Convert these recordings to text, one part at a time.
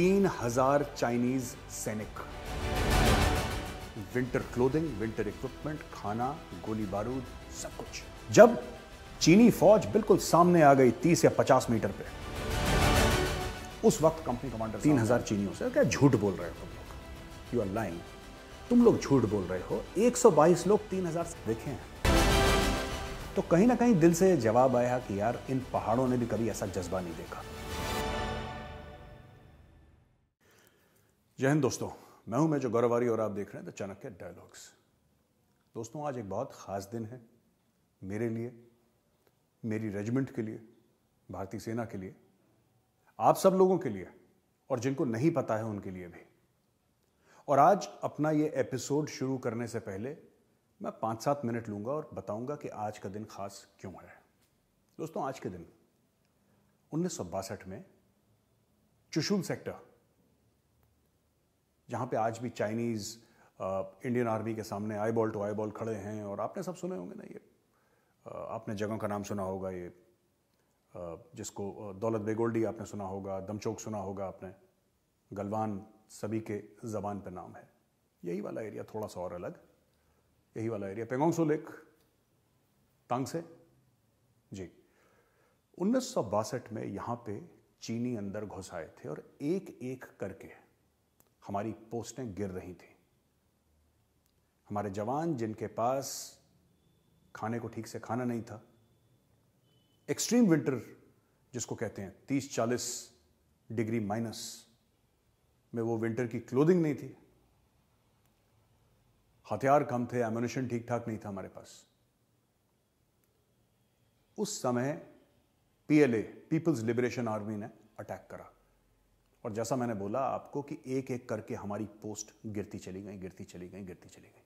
तीन हजार चाइनीज सैनिक विंटर क्लोथिंग विंटर इक्विपमेंट खाना गोली बारूद सब कुछ जब चीनी फौज बिल्कुल सामने आ गई तीस या पचास मीटर पे उस वक्त कंपनी कमांडर तीन हजार चीनियों से क्या झूठ बोल रहे हो तुम लोग यू आर लाइंग तुम लोग झूठ बोल रहे हो 122 लोग तीन हजार देखे हैं तो कहीं ना कहीं दिल से जवाब आया कि यार इन पहाड़ों ने भी कभी ऐसा जज्बा नहीं देखा जय हिंद दोस्तों मैं हूं मैं जो गौरवारी और आप देख रहे हैं द चाणक्य डायलॉग्स दोस्तों आज एक बहुत ख़ास दिन है मेरे लिए मेरी रेजिमेंट के लिए भारतीय सेना के लिए आप सब लोगों के लिए और जिनको नहीं पता है उनके लिए भी और आज अपना ये एपिसोड शुरू करने से पहले मैं पाँच सात मिनट लूँगा और बताऊँगा कि आज का दिन खास क्यों है दोस्तों आज के दिन उन्नीस में चुशुल सेक्टर जहाँ पे आज भी चाइनीज़ इंडियन आर्मी के सामने eyeball to eyeball खड़े हैं और आपने सब सुने होंगे ना ये uh, आपने जगहों का नाम सुना होगा ये uh, जिसको uh, दौलत बेगोल्डी आपने सुना होगा दमचौक सुना होगा आपने गलवान सभी के ज़बान पर नाम है यही वाला एरिया थोड़ा सा और अलग यही वाला एरिया पेंगोंगसो लेक तांग से जी उन्नीस में यहाँ पे चीनी अंदर घुस आए थे और एक एक करके हमारी पोस्टें गिर रही थी हमारे जवान जिनके पास खाने को ठीक से खाना नहीं था एक्सट्रीम विंटर जिसको कहते हैं तीस चालीस डिग्री माइनस में वो विंटर की क्लोदिंग नहीं थी हथियार कम थे एम्यूनिशन ठीक ठाक नहीं था हमारे पास उस समय पीएलए पीपल्स लिबरेशन आर्मी ने अटैक करा और जैसा मैंने बोला आपको कि एक एक करके हमारी पोस्ट गिरती चली गई गिरती चली गई गिरती चली गई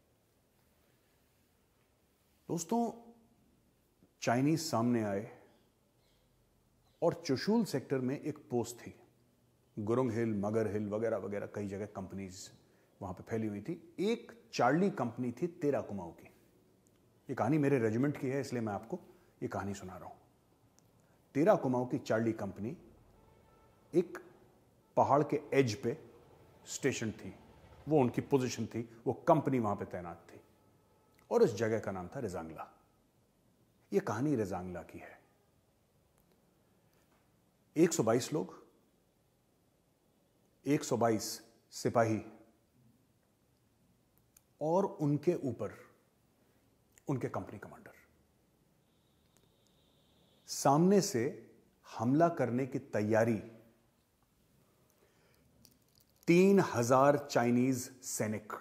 दोस्तों चाइनीज सामने आए और चुशूल सेक्टर में एक पोस्ट थी गुरुंग हिल मगर हिल वगैरह वगैरह कई जगह कंपनीज वहां पे फैली हुई थी एक चार्ली कंपनी थी तेरा कुमाऊ की ये कहानी मेरे रेजिमेंट की है इसलिए मैं आपको ये कहानी सुना रहा हूं तेरा कुमाऊ की चार्ली कंपनी एक पहाड़ के एज पे स्टेशन थी वो उनकी पोजीशन थी वो कंपनी वहां पे तैनात थी और उस जगह का नाम था रिजांगला ये कहानी रिजांगला की है 122 लोग 122 सिपाही और उनके ऊपर उनके कंपनी कमांडर सामने से हमला करने की तैयारी तीन हजार चाइनीज सैनिक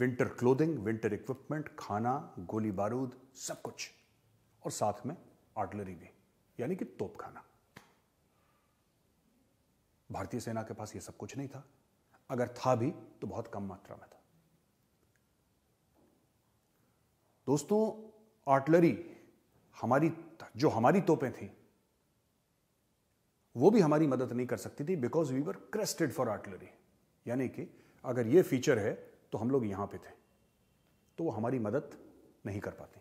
विंटर क्लोथिंग विंटर इक्विपमेंट खाना गोली बारूद सब कुछ और साथ में आर्टलरी भी यानी कि तोपखाना भारतीय सेना के पास यह सब कुछ नहीं था अगर था भी तो बहुत कम मात्रा में था दोस्तों आर्टलरी हमारी जो हमारी तोपें थी वो भी हमारी मदद नहीं कर सकती थी because we were crested for artillery यानी कि अगर ये फीचर है तो हम लोग यहां पे थे तो वो हमारी मदद नहीं कर पाती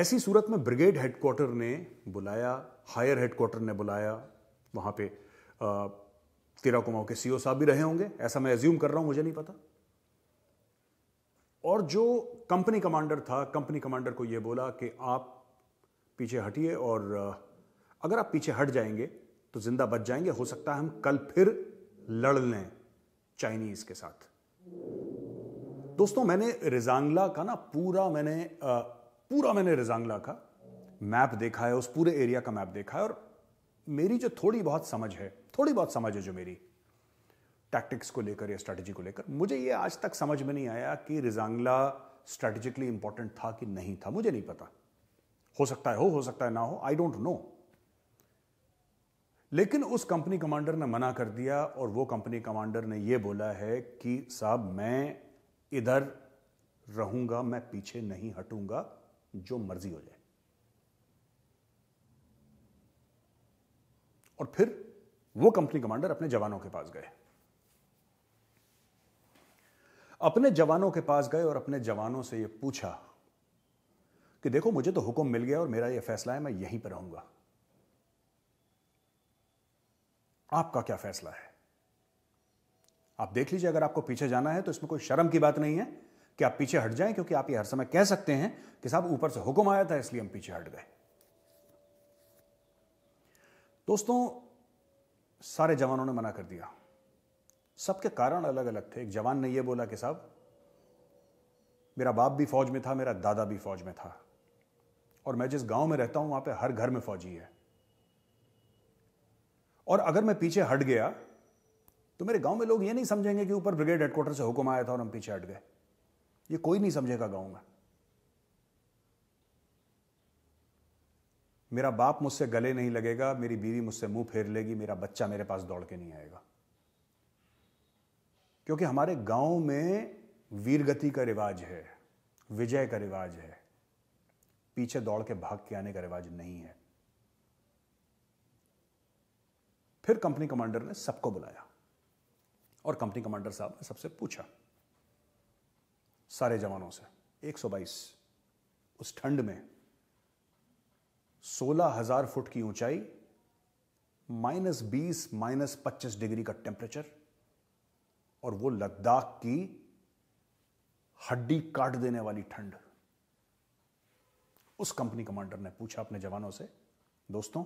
ऐसी सूरत में ब्रिगेड हेडक्वार्टर ने बुलाया हायर हेडक्वार्टर ने बुलाया वहां पे तेरा कुमाओं के सीओ साहब भी रहे होंगे ऐसा मैं एज्यूम कर रहा हूं मुझे नहीं पता और जो कंपनी कमांडर था कंपनी कमांडर को यह बोला कि आप पीछे हटिए और अगर आप पीछे हट जाएंगे तो जिंदा बच जाएंगे हो सकता है हम कल फिर लड़ लें चाइनीज के साथ दोस्तों मैंने रिजांगला का ना पूरा मैंने पूरा मैंने रिजांगला का मैप देखा है उस पूरे एरिया का मैप देखा है और मेरी जो थोड़ी बहुत समझ है थोड़ी बहुत समझ है जो मेरी टैक्टिक्स को लेकर या स्ट्रैटेजी को लेकर मुझे ये आज तक समझ में नहीं आया कि रिजांगला स्ट्रैटेजिकली इंपॉर्टेंट था कि नहीं था मुझे नहीं पता हो सकता है हो हो सकता है ना हो आई डोंट नो लेकिन उस कंपनी कमांडर ने मना कर दिया और वो कंपनी कमांडर ने ये बोला है कि साहब मैं इधर रहूंगा मैं पीछे नहीं हटूंगा जो मर्जी हो जाए और फिर वो कंपनी कमांडर अपने जवानों के पास गए अपने जवानों के पास गए और अपने जवानों से ये पूछा कि देखो मुझे तो हुक्म मिल गया और मेरा यह फैसला है मैं यहीं पर रहूंगा आपका क्या फैसला है आप देख लीजिए अगर आपको पीछे जाना है तो इसमें कोई शर्म की बात नहीं है कि आप पीछे हट जाएं क्योंकि आप ये हर समय कह सकते हैं कि साहब ऊपर से हुक्म आया था इसलिए हम पीछे हट गए दोस्तों सारे जवानों ने मना कर दिया सबके कारण अलग अलग थे एक जवान ने यह बोला कि साहब मेरा बाप भी फौज में था मेरा दादा भी फौज में था और मैं जिस गांव में रहता हूं वहां पे हर घर में फौजी है और अगर मैं पीछे हट गया तो मेरे गांव में लोग ये नहीं समझेंगे कि ऊपर ब्रिगेड हेडक्वार्टर से हुक्म आया था और हम पीछे हट गए ये कोई नहीं समझेगा गांव में मेरा बाप मुझसे गले नहीं लगेगा मेरी बीवी मुझसे मुंह फेर लेगी मेरा बच्चा मेरे पास दौड़ के नहीं आएगा क्योंकि हमारे गांव में वीरगति का रिवाज है विजय का रिवाज है पीछे दौड़ के भाग के आने का रिवाज नहीं है फिर कंपनी कमांडर ने सबको बुलाया और कंपनी कमांडर साहब ने सबसे पूछा सारे जवानों से 122 उस ठंड में 16000 फुट की ऊंचाई माइनस बीस माइनस पच्चीस डिग्री का टेम्परेचर और वो लद्दाख की हड्डी काट देने वाली ठंड उस कंपनी कमांडर ने पूछा अपने जवानों से दोस्तों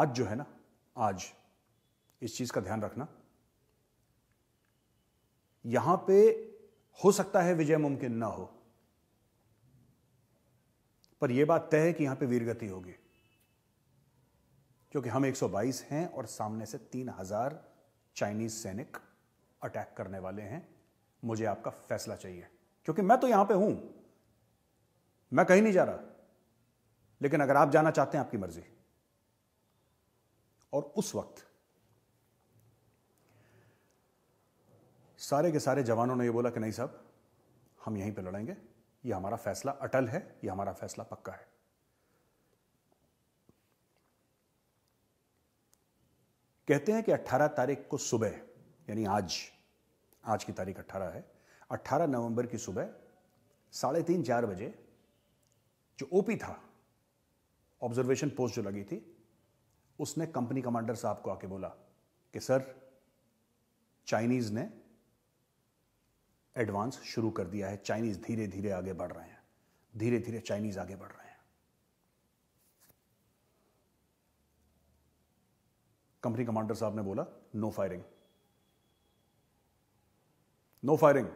आज जो है ना आज इस चीज का ध्यान रखना यहां पे हो सकता है विजय मुमकिन ना हो पर यह बात तय है कि यहां पे वीरगति होगी क्योंकि हम 122 हैं और सामने से 3000 चाइनीज सैनिक अटैक करने वाले हैं मुझे आपका फैसला चाहिए क्योंकि मैं तो यहां पे हूं मैं कहीं नहीं जा रहा लेकिन अगर आप जाना चाहते हैं आपकी मर्जी और उस वक्त सारे के सारे जवानों ने यह बोला कि नहीं साहब हम यहीं पर लड़ेंगे यह हमारा फैसला अटल है यह हमारा फैसला पक्का है कहते हैं कि 18 तारीख को सुबह यानी आज आज की तारीख 18 है 18 नवंबर की सुबह साढ़े तीन चार बजे जो ओपी था ऑब्जर्वेशन पोस्ट जो लगी थी उसने कंपनी कमांडर साहब को आके बोला कि सर चाइनीज ने एडवांस शुरू कर दिया है चाइनीज धीरे धीरे आगे बढ़ रहे हैं धीरे धीरे चाइनीज आगे बढ़ रहे हैं कंपनी कमांडर साहब ने बोला नो फायरिंग नो फायरिंग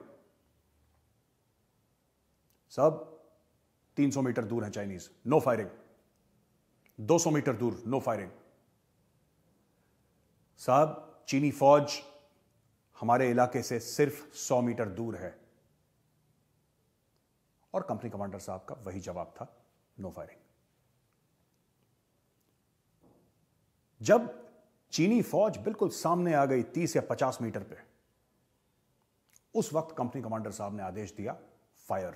साहब 300 मीटर दूर है चाइनीज नो फायरिंग 200 मीटर दूर नो फायरिंग साहब चीनी फौज हमारे इलाके से सिर्फ 100 मीटर दूर है और कंपनी कमांडर साहब का वही जवाब था नो फायरिंग जब चीनी फौज बिल्कुल सामने आ गई 30 या 50 मीटर पे उस वक्त कंपनी कमांडर साहब ने आदेश दिया फायर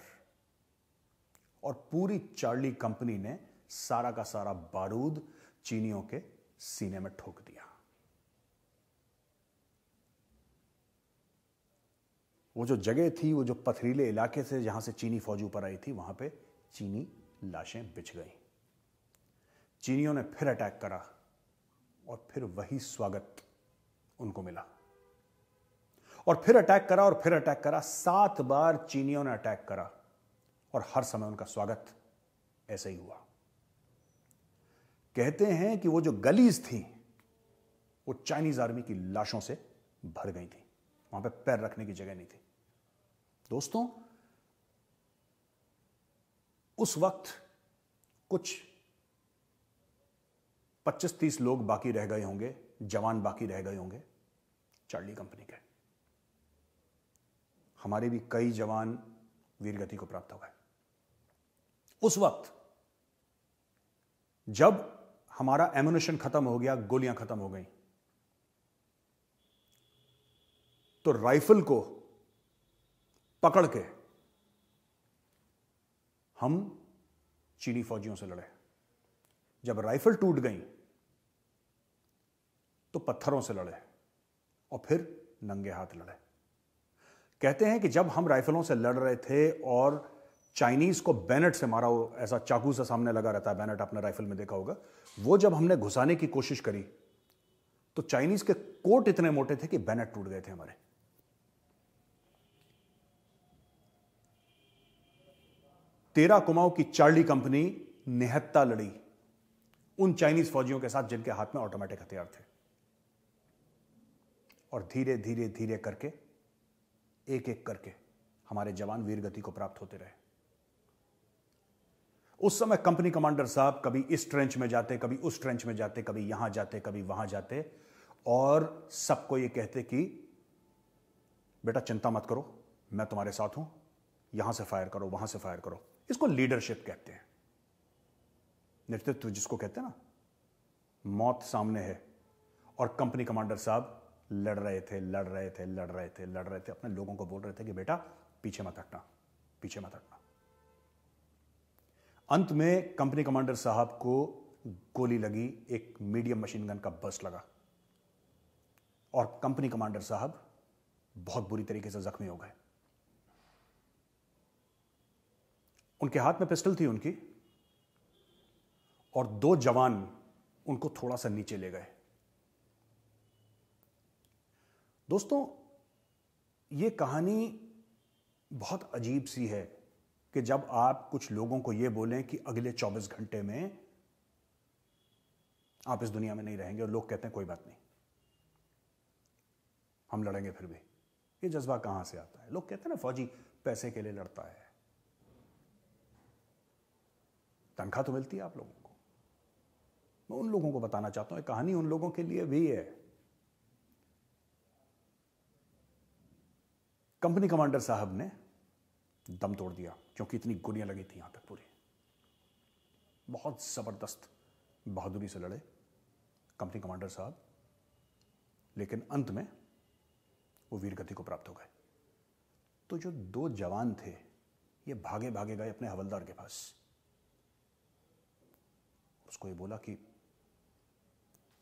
और पूरी चार्ली कंपनी ने सारा का सारा बारूद चीनियों के सीने में ठोक दिया वो जो जगह थी वो जो पथरीले इलाके से जहां से चीनी फौज ऊपर आई थी वहां पे चीनी लाशें बिछ गई चीनियों ने फिर अटैक करा और फिर वही स्वागत उनको मिला और फिर अटैक करा और फिर अटैक करा सात बार चीनियों ने अटैक करा और हर समय उनका स्वागत ऐसे ही हुआ कहते हैं कि वो जो गलीज थी वो चाइनीज आर्मी की लाशों से भर गई थी वहां पे पैर रखने की जगह नहीं थी दोस्तों उस वक्त कुछ 25-30 लोग बाकी रह गए होंगे जवान बाकी रह गए होंगे चार्ली कंपनी के हमारे भी कई जवान वीरगति को प्राप्त हो गए उस वक्त जब हमारा एमुनेशन खत्म हो गया गोलियां खत्म हो गई तो राइफल को पकड़ के हम चीनी फौजियों से लड़े जब राइफल टूट गई तो पत्थरों से लड़े और फिर नंगे हाथ लड़े कहते हैं कि जब हम राइफलों से लड़ रहे थे और चाइनीज को बैनट से मारा हो ऐसा चाकू से सामने लगा रहता है बैनट आपने राइफल में देखा होगा वो जब हमने घुसाने की कोशिश करी तो चाइनीज के कोट इतने मोटे थे कि बैनेट टूट गए थे हमारे तेरा कुमाऊं की चार्ली कंपनी निहत्ता लड़ी उन चाइनीज फौजियों के साथ जिनके हाथ में ऑटोमेटिक हथियार थे और धीरे धीरे धीरे करके एक एक करके हमारे जवान वीरगति को प्राप्त होते रहे उस समय कंपनी कमांडर साहब कभी इस ट्रेंच में जाते कभी उस ट्रेंच में जाते कभी यहां जाते कभी वहां जाते और सबको ये कहते कि बेटा चिंता मत करो मैं तुम्हारे साथ हूं यहां से फायर करो वहां से फायर करो इसको लीडरशिप कहते हैं नेतृत्व जिसको कहते हैं ना मौत सामने है और कंपनी कमांडर साहब लड़ रहे थे लड़ रहे थे लड़ रहे थे लड़ रहे थे अपने लोगों को बोल रहे थे कि बेटा पीछे मत हटना पीछे मत हटना अंत में कंपनी कमांडर साहब को गोली लगी एक मीडियम मशीन गन का बस्ट लगा और कंपनी कमांडर साहब बहुत बुरी तरीके से जख्मी हो गए उनके हाथ में पिस्टल थी उनकी और दो जवान उनको थोड़ा सा नीचे ले गए दोस्तों ये कहानी बहुत अजीब सी है कि जब आप कुछ लोगों को यह बोलें कि अगले 24 घंटे में आप इस दुनिया में नहीं रहेंगे और लोग कहते हैं कोई बात नहीं हम लड़ेंगे फिर भी ये जज्बा कहां से आता है लोग कहते हैं ना फौजी पैसे के लिए लड़ता है तनख्वाह तो मिलती है आप लोगों को मैं उन लोगों को बताना चाहता हूं कहानी उन लोगों के लिए भी है कंपनी कमांडर साहब ने दम तोड़ दिया क्योंकि इतनी गोलियां लगी थी यहां तक पूरी बहुत ज़बरदस्त बहादुरी से लड़े कंपनी कमांडर साहब लेकिन अंत में वो वीरगति को प्राप्त हो गए तो जो दो जवान थे ये भागे भागे गए अपने हवलदार के पास उसको ये बोला कि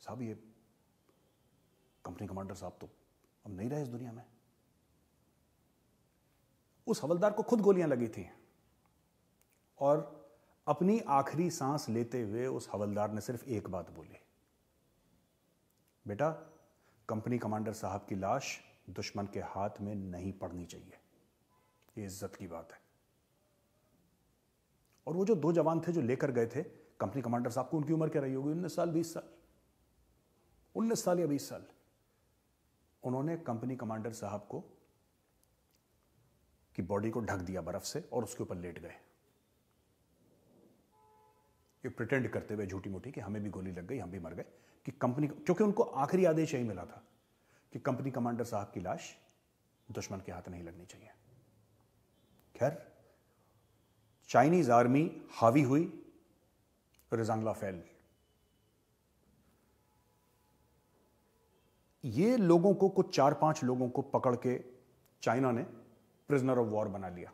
साहब ये कंपनी कमांडर साहब तो अब नहीं रहे इस दुनिया में उस हवलदार को खुद गोलियां लगी थी और अपनी आखिरी सांस लेते हुए उस हवलदार ने सिर्फ एक बात बोली बेटा कंपनी कमांडर साहब की लाश दुश्मन के हाथ में नहीं पड़नी चाहिए ये इज्जत की बात है और वो जो दो जवान थे जो लेकर गए थे कंपनी कमांडर साहब को उनकी उम्र क्या रही होगी उन्नीस साल बीस साल उन्नीस साल या बीस साल उन्होंने कंपनी कमांडर साहब को कि बॉडी को ढक दिया बर्फ से और उसके ऊपर लेट गए ये प्रिटेंड करते हुए झूठी मूठी कि हमें भी गोली लग गई हम भी मर गए कि कंपनी क्योंकि उनको आखिरी आदेश यही मिला था कि कंपनी कमांडर साहब की लाश दुश्मन के हाथ नहीं लगनी चाहिए खैर चाइनीज आर्मी हावी हुई रिजांगला फैल ये लोगों को कुछ चार पांच लोगों को पकड़ के चाइना ने प्रिजनर ऑफ वॉर बना लिया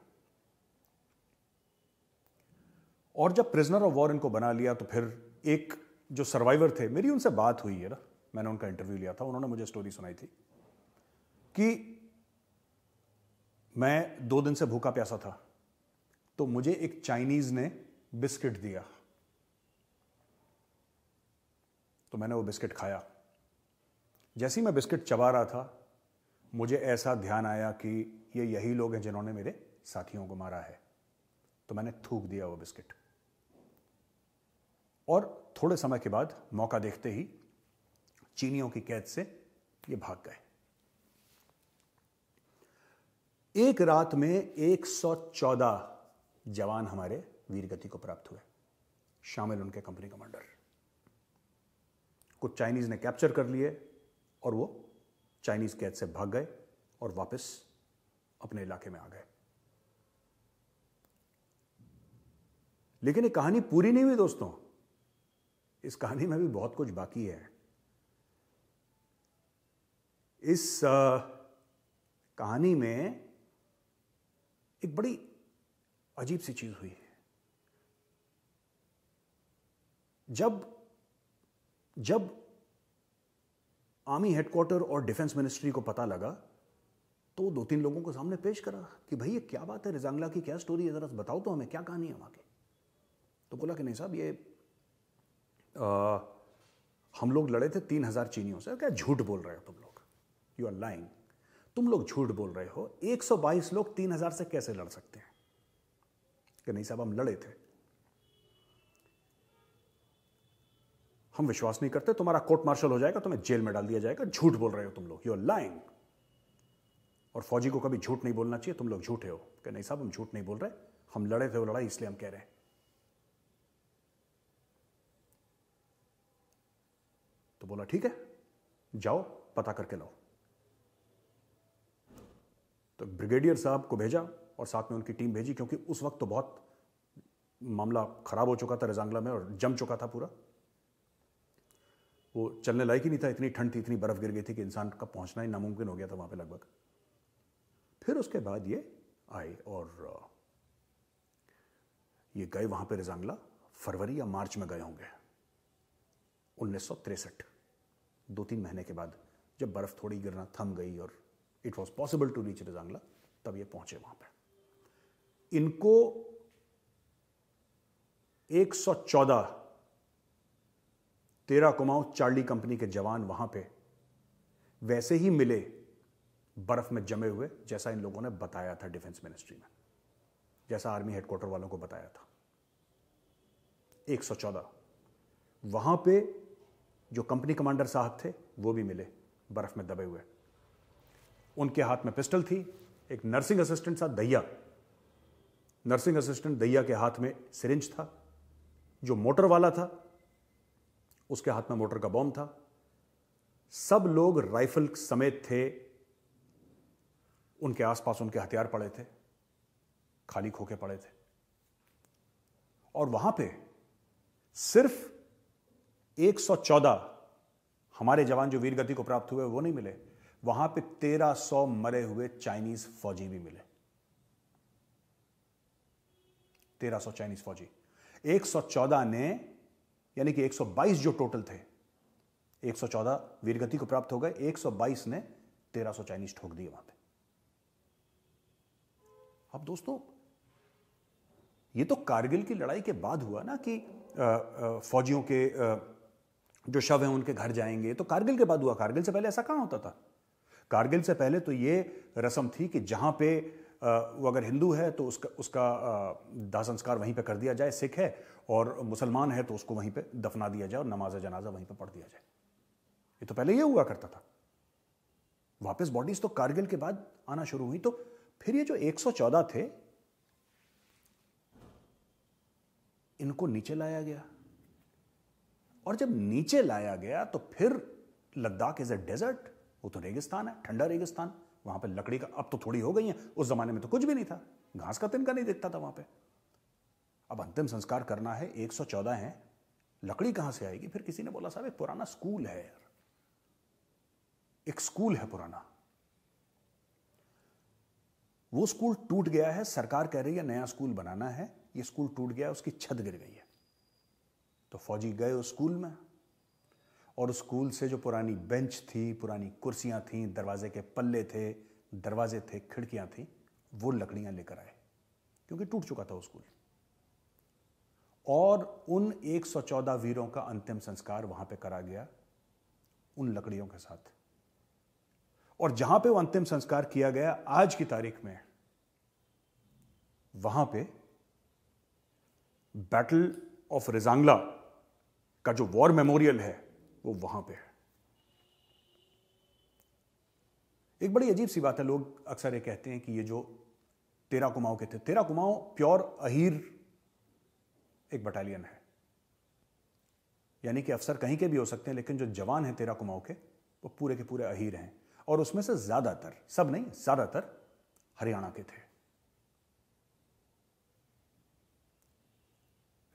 और जब प्रिजनर ऑफ वॉर इनको बना लिया तो फिर एक जो सर्वाइवर थे मेरी उनसे बात हुई है ना मैंने उनका इंटरव्यू लिया था उन्होंने मुझे स्टोरी सुनाई थी कि मैं दो दिन से भूखा प्यासा था तो मुझे एक चाइनीज ने बिस्किट दिया तो मैंने वो बिस्किट खाया जैसे ही मैं बिस्किट चबा रहा था मुझे ऐसा ध्यान आया कि ये यही लोग हैं जिन्होंने मेरे साथियों को मारा है तो मैंने थूक दिया वो बिस्किट और थोड़े समय के बाद मौका देखते ही चीनियों की कैद से ये भाग गए एक रात में 114 जवान हमारे वीरगति को प्राप्त हुए शामिल उनके कंपनी कमांडर कुछ चाइनीज ने कैप्चर कर लिए और वो चाइनीज कैद से भाग गए और वापस अपने इलाके में आ गए लेकिन ये कहानी पूरी नहीं हुई दोस्तों इस कहानी में भी बहुत कुछ बाकी है इस कहानी में एक बड़ी अजीब सी चीज हुई है जब जब आर्मी हेडक्वार्टर और डिफेंस मिनिस्ट्री को पता लगा तो दो तीन लोगों को सामने पेश करा कि भाई ये क्या बात है रिजांगला की क्या स्टोरी है ज़रा बताओ तो हमें क्या कहानी है वहाँ की तो बोला कि नहीं साहब ये आ, हम लोग लड़े थे तीन हज़ार चीनियों से क्या झूठ बोल रहे हो तुम लोग यू आर लाइंग तुम लोग झूठ बोल रहे हो 122 लोग तीन हज़ार से कैसे लड़ सकते हैं कि नहीं साहब हम लड़े थे हम विश्वास नहीं करते तुम्हारा कोर्ट मार्शल हो जाएगा तुम्हें जेल में डाल दिया जाएगा झूठ बोल रहे हो तुम लोग यू आर लाइंग और फौजी को कभी झूठ नहीं बोलना चाहिए तुम लोग झूठे हो कि नहीं साहब हम झूठ नहीं बोल रहे हम लड़े थे वो लड़ाई इसलिए हम कह रहे हैं तो बोला ठीक है जाओ पता करके लाओ तो ब्रिगेडियर साहब को भेजा और साथ में उनकी टीम भेजी क्योंकि उस वक्त तो बहुत मामला खराब हो चुका था रजांगला में और जम चुका था पूरा वो चलने लायक ही नहीं था इतनी ठंड थी इतनी बर्फ गिर गई थी कि इंसान का पहुंचना ही नामुमकिन हो गया था वहां पे लगभग फिर उसके बाद ये आए और ये गए वहां पे रिजांगला फरवरी या मार्च में गए होंगे उन्नीस दो तीन महीने के बाद जब बर्फ़ थोड़ी गिरना थम गई और it was possible to reach Rezang La तब ये पहुंचे वहां पर इनको 114 तेरा कुमाऊं चार्ली कंपनी के जवान वहां पे वैसे ही मिले बर्फ में जमे हुए जैसा इन लोगों ने बताया था डिफेंस मिनिस्ट्री में जैसा आर्मी हेडक्वार्टर वालों को बताया था 114 वहां पे जो कंपनी कमांडर साहब थे वो भी मिले बर्फ में दबे हुए उनके हाथ में पिस्टल थी एक नर्सिंग असिस्टेंट था दैया नर्सिंग असिस्टेंट दैया के हाथ में सिरिंज था जो मोटर वाला था उसके हाथ में मोटर का बॉम्ब था सब लोग राइफल समेत थे उनके आसपास उनके हथियार पड़े थे खाली खोखे पड़े थे और वहां पे सिर्फ 114 हमारे जवान जो वीरगति को प्राप्त हुए वो नहीं मिले वहां पे 1300 मरे हुए चाइनीज फौजी भी मिले 1300 चाइनीज फौजी 114 ने यानी कि 122 जो टोटल थे 114 वीरगति को प्राप्त हो गए 122 ने 1300 चाइनीज ठोक दिए वहां पे अब दोस्तों ये तो कारगिल की लड़ाई के बाद हुआ ना कि फौजियों के जो शव हैं उनके घर जाएंगे तो कारगिल के बाद हुआ कारगिल से पहले ऐसा कहाँ होता था कारगिल से पहले तो ये रस्म थी कि जहाँ पे वो अगर हिंदू है तो उसका उसका दाह संस्कार वहीं पे कर दिया जाए सिख है और मुसलमान है तो उसको वहीं पे दफना दिया जाए और नमाज जनाजा वहीं पे पढ़ दिया जाए ये तो पहले ये हुआ करता था वापस बॉडीज तो कारगिल के बाद आना शुरू हुई तो फिर ये जो 114 थे इनको नीचे लाया गया और जब नीचे लाया गया तो फिर लद्दाख इज अ डेजर्ट वो तो रेगिस्तान है ठंडा रेगिस्तान वहां पर लकड़ी का अब तो थोड़ी हो गई है उस जमाने में तो कुछ भी नहीं था घास का तिनका नहीं दिखता था वहां पे अब अंतिम संस्कार करना है 114 है लकड़ी कहां से आएगी फिर किसी ने बोला साहब एक पुराना स्कूल है यार एक स्कूल है पुराना वो स्कूल टूट गया है सरकार कह रही है नया स्कूल बनाना है ये स्कूल टूट गया उसकी छत गिर गई है तो फौजी गए उस स्कूल में और उस स्कूल से जो पुरानी बेंच थी पुरानी कुर्सियां थी दरवाजे के पल्ले थे दरवाजे थे खिड़कियां थी वो लकड़ियां लेकर आए क्योंकि टूट चुका था वो स्कूल और उन 114 वीरों का अंतिम संस्कार वहां पे करा गया उन लकड़ियों के साथ और जहां पे वो अंतिम संस्कार किया गया आज की तारीख में वहां पे बैटल ऑफ रिजांगला का जो वॉर मेमोरियल है वो वहां पे है एक बड़ी अजीब सी बात है लोग अक्सर ये कहते हैं कि ये जो तेरा कुमाऊं के थे तेरा कुमाऊं प्योर अहीर एक बटालियन है यानी कि अफसर कहीं के भी हो सकते हैं लेकिन जो जवान हैं तेरा कुमाऊं के वो पूरे के पूरे अहीर हैं और उसमें से ज़्यादातर सब नहीं ज़्यादातर हरियाणा के थे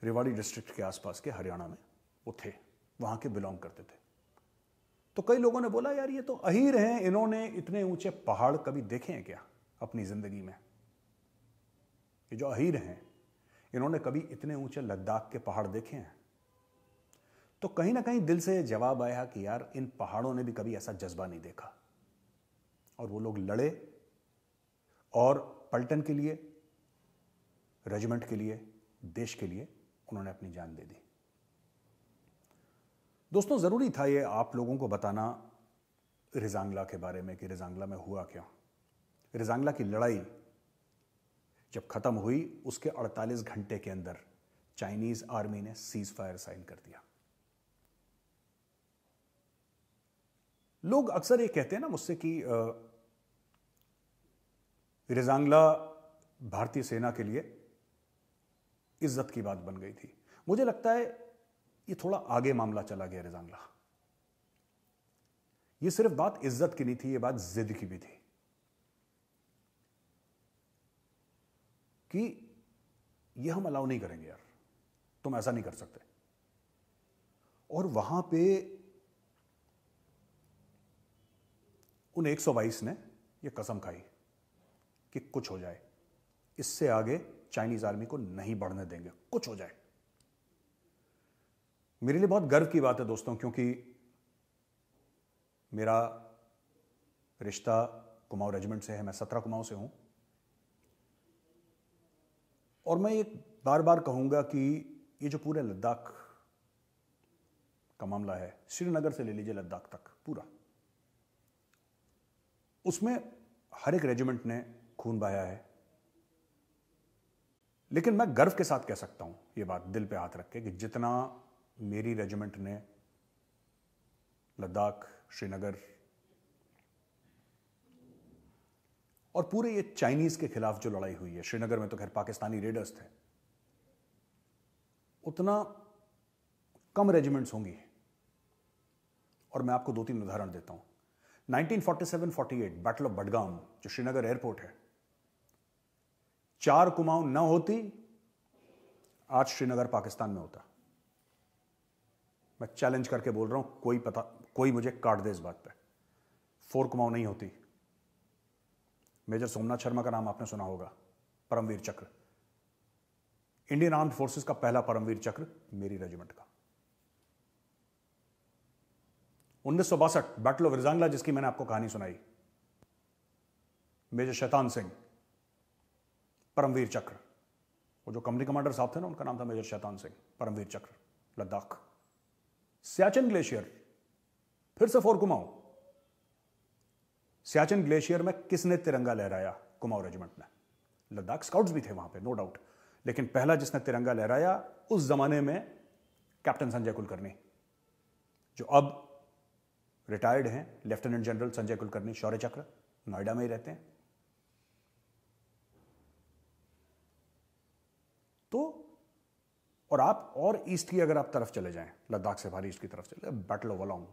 रेवाड़ी डिस्ट्रिक्ट के आसपास के हरियाणा में वो थे वहाँ के बिलोंग करते थे तो कई लोगों ने बोला यार ये तो अहीर हैं इन्होंने इतने ऊंचे पहाड़ कभी देखे हैं क्या अपनी ज़िंदगी में ये जो अहीर हैं इन्होंने कभी इतने ऊंचे लद्दाख के पहाड़ देखे हैं तो कहीं ना कहीं दिल से जवाब आया कि यार इन पहाड़ों ने भी कभी ऐसा जज्बा नहीं देखा और वो लोग लड़े और पलटन के लिए रेजिमेंट के लिए देश के लिए उन्होंने अपनी जान दे दी दोस्तों ज़रूरी था ये आप लोगों को बताना रिजांगला के बारे में कि रिजांगला में हुआ क्या रिजांगला की लड़ाई जब ख़त्म हुई उसके 48 घंटे के अंदर चाइनीज़ आर्मी ने सीज फायर साइन कर दिया लोग अक्सर ये कहते हैं ना मुझसे कि रिजांगला भारतीय सेना के लिए इज्जत की बात बन गई थी मुझे लगता है ये थोड़ा आगे मामला चला गया रिजांगला ये सिर्फ बात इज्जत की नहीं थी ये बात जिद की भी थी कि ये हम अलाउ नहीं करेंगे यार तुम ऐसा नहीं कर सकते और वहां पे उन 122 ने ये कसम खाई कि कुछ हो जाए इससे आगे चाइनीज आर्मी को नहीं बढ़ने देंगे कुछ हो जाए मेरे लिए बहुत गर्व की बात है दोस्तों क्योंकि मेरा रिश्ता कुमाऊं रेजिमेंट से है मैं सत्रह कुमाऊं से हूं और मैं एक बार बार कहूंगा कि ये जो पूरे लद्दाख का मामला है श्रीनगर से ले लीजिए लद्दाख तक पूरा उसमें हर एक रेजिमेंट ने खून बहाया है लेकिन मैं गर्व के साथ कह सकता हूं ये बात दिल पे हाथ रख के कि जितना मेरी रेजिमेंट ने लद्दाख श्रीनगर और पूरे ये चाइनीज के खिलाफ जो लड़ाई हुई है श्रीनगर में तो खैर पाकिस्तानी रेडर्स थे उतना कम रेजिमेंट्स होंगी और मैं आपको दो तीन उदाहरण देता हूं 1947-48 बैटल ऑफ बडगाम जो श्रीनगर एयरपोर्ट है चार कुमाऊं न होती आज श्रीनगर पाकिस्तान में होता मैं चैलेंज करके बोल रहा हूं कोई पता कोई मुझे काट दे इस बात पे फोर कुमाऊं नहीं होती मेजर सोमनाथ शर्मा का नाम आपने सुना होगा परमवीर चक्र इंडियन आर्म्ड फोर्सेस का पहला परमवीर चक्र मेरी रेजिमेंट का उन्नीस बैटल ऑफ रिजांगला जिसकी मैंने आपको कहानी सुनाई मेजर शैतान सिंह परमवीर चक्र वो जो कंपनी कमांडर साहब थे ना उनका नाम था मेजर शैतान सिंह परमवीर चक्र लद्दाख सियाचिन ग्लेशियर फिर से फोर कुमाऊं सियाचिन ग्लेशियर में किसने तिरंगा लहराया कुमाऊं रेजिमेंट ने लद्दाख स्काउट्स भी थे वहां पे नो डाउट लेकिन पहला जिसने तिरंगा लहराया उस जमाने में कैप्टन संजय कुलकर्णी जो अब रिटायर्ड हैं लेफ्टिनेंट जनरल संजय कुलकर्णी शौर्य चक्र नोएडा में ही रहते हैं और आप और ईस्ट की अगर आप तरफ चले जाएं लद्दाख से भारी ईस्ट की तरफ चले बैटल ऑफ अलोंग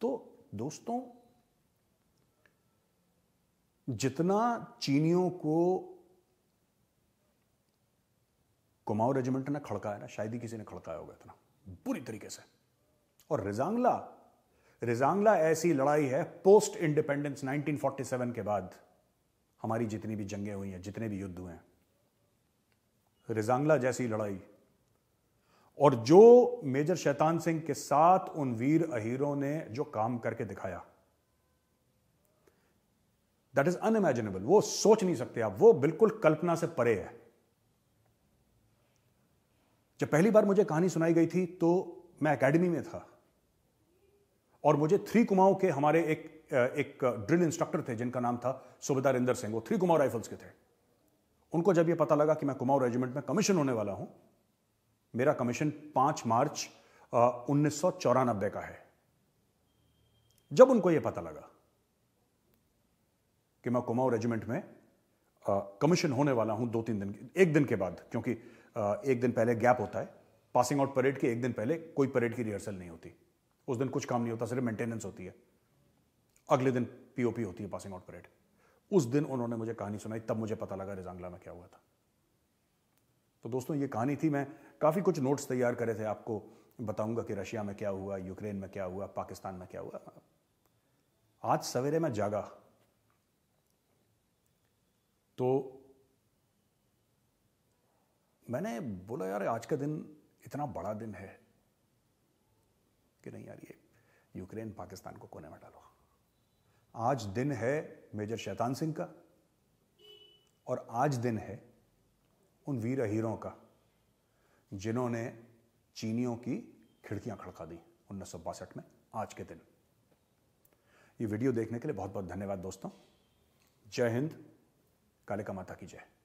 तो दोस्तों जितना चीनियों को कुमाऊं रेजिमेंट ने खड़काया ना शायद ही किसी ने खड़काया होगा इतना बुरी तरीके से और रिजांगला रिजांगला ऐसी लड़ाई है पोस्ट इंडिपेंडेंस 1947 के बाद हमारी जितनी भी जंगें हुई हैं जितने भी युद्ध हुए हैं रिजांगला जैसी लड़ाई और जो मेजर शैतान सिंह के साथ उन वीर अहीरों ने जो काम करके दिखाया दैट इज अनइमेजिनेबल वो सोच नहीं सकते आप वो बिल्कुल कल्पना से परे है जब पहली बार मुझे कहानी सुनाई गई थी तो मैं एकेडमी में था और मुझे थ्री कुमाऊं के हमारे एक एक ड्रिल इंस्ट्रक्टर थे जिनका नाम था सुबेदार इंदर सिंह वो थ्री कुमाऊ राइफल्स के थे उनको जब ये पता लगा कि मैं कुमाऊ रेजिमेंट में कमीशन होने वाला हूं मेरा कमीशन पांच मार्च उन्नीस का है जब उनको यह पता लगा कि मैं कुमाऊ रेजिमेंट में कमीशन होने वाला हूं दो तीन दिन एक दिन के बाद क्योंकि आ, एक दिन पहले गैप होता है पासिंग आउट परेड के एक दिन पहले कोई परेड की रिहर्सल नहीं होती उस दिन कुछ काम नहीं होता सिर्फ मेंटेनेंस होती है अगले दिन पीओपी होती है पासिंग आउट परेड उस दिन उन्होंने मुझे कहानी सुनाई तब मुझे पता लगा रिजांगला में क्या हुआ था तो दोस्तों ये कहानी थी मैं काफ़ी कुछ नोट्स तैयार करे थे आपको बताऊंगा कि रशिया में क्या हुआ यूक्रेन में क्या हुआ पाकिस्तान में क्या हुआ आज सवेरे मैं जागा तो मैंने बोला यार आज का दिन इतना बड़ा दिन है कि नहीं यार ये यूक्रेन पाकिस्तान को कोने में डालो आज दिन है मेजर शैतान सिंह का और आज दिन है उन वीर हीरों का जिन्होंने चीनियों की खिड़कियां खड़का दी उन्नीस में आज के दिन ये वीडियो देखने के लिए बहुत बहुत धन्यवाद दोस्तों जय हिंद कालिका माता की जय